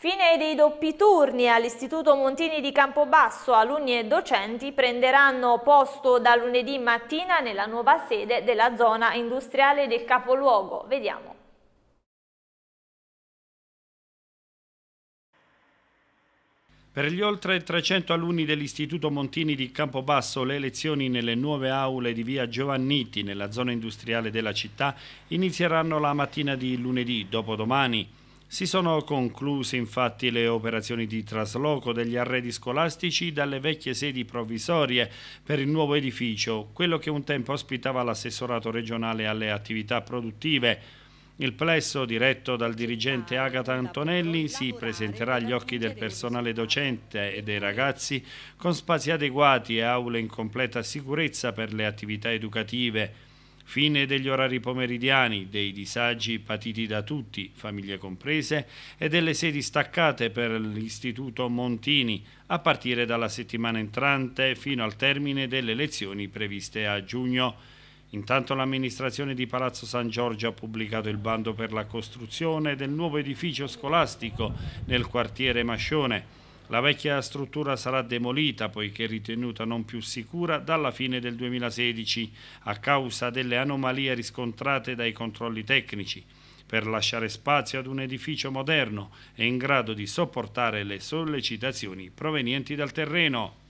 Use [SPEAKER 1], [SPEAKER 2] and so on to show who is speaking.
[SPEAKER 1] Fine dei doppi turni all'Istituto Montini di Campobasso, alunni e docenti prenderanno posto da lunedì mattina nella nuova sede della zona industriale del capoluogo. Vediamo.
[SPEAKER 2] Per gli oltre 300 alunni dell'Istituto Montini di Campobasso le lezioni nelle nuove aule di via Giovanniti, nella zona industriale della città, inizieranno la mattina di lunedì, dopodomani. Si sono concluse infatti le operazioni di trasloco degli arredi scolastici dalle vecchie sedi provvisorie per il nuovo edificio, quello che un tempo ospitava l'assessorato regionale alle attività produttive. Il plesso, diretto dal dirigente Agata Antonelli, si presenterà agli occhi del personale docente e dei ragazzi con spazi adeguati e aule in completa sicurezza per le attività educative fine degli orari pomeridiani, dei disagi patiti da tutti, famiglie comprese, e delle sedi staccate per l'Istituto Montini, a partire dalla settimana entrante fino al termine delle lezioni previste a giugno. Intanto l'amministrazione di Palazzo San Giorgio ha pubblicato il bando per la costruzione del nuovo edificio scolastico nel quartiere Mascione. La vecchia struttura sarà demolita poiché ritenuta non più sicura dalla fine del 2016 a causa delle anomalie riscontrate dai controlli tecnici per lasciare spazio ad un edificio moderno e in grado di sopportare le sollecitazioni provenienti dal terreno.